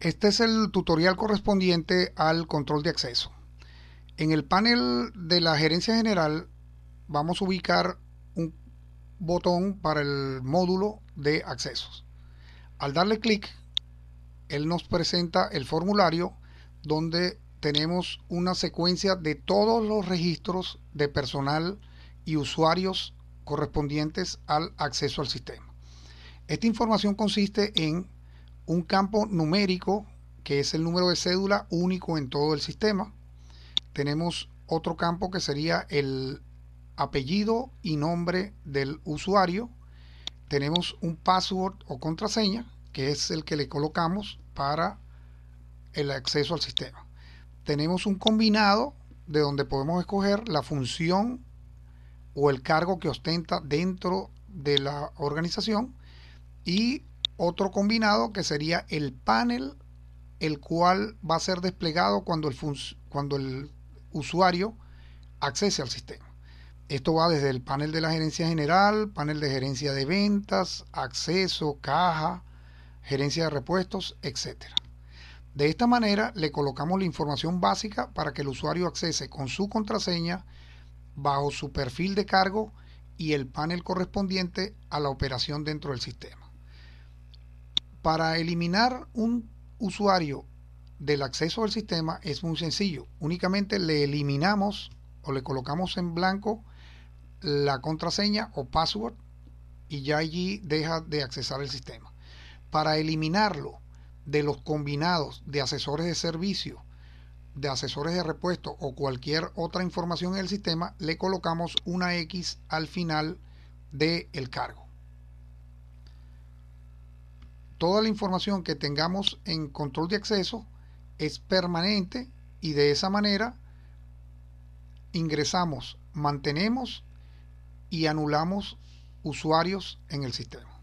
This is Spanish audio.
Este es el tutorial correspondiente al control de acceso. En el panel de la gerencia general vamos a ubicar un botón para el módulo de accesos. Al darle clic, él nos presenta el formulario donde tenemos una secuencia de todos los registros de personal y usuarios correspondientes al acceso al sistema. Esta información consiste en un campo numérico que es el número de cédula único en todo el sistema. Tenemos otro campo que sería el apellido y nombre del usuario. Tenemos un password o contraseña que es el que le colocamos para el acceso al sistema. Tenemos un combinado de donde podemos escoger la función o el cargo que ostenta dentro de la organización y otro combinado que sería el panel, el cual va a ser desplegado cuando el, cuando el usuario accese al sistema. Esto va desde el panel de la gerencia general, panel de gerencia de ventas, acceso, caja, gerencia de repuestos, etc. De esta manera le colocamos la información básica para que el usuario accese con su contraseña, bajo su perfil de cargo y el panel correspondiente a la operación dentro del sistema. Para eliminar un usuario del acceso al sistema es muy sencillo. Únicamente le eliminamos o le colocamos en blanco la contraseña o password y ya allí deja de accesar el sistema. Para eliminarlo de los combinados de asesores de servicio, de asesores de repuesto o cualquier otra información en el sistema, le colocamos una X al final del cargo toda la información que tengamos en control de acceso es permanente y de esa manera ingresamos, mantenemos y anulamos usuarios en el sistema.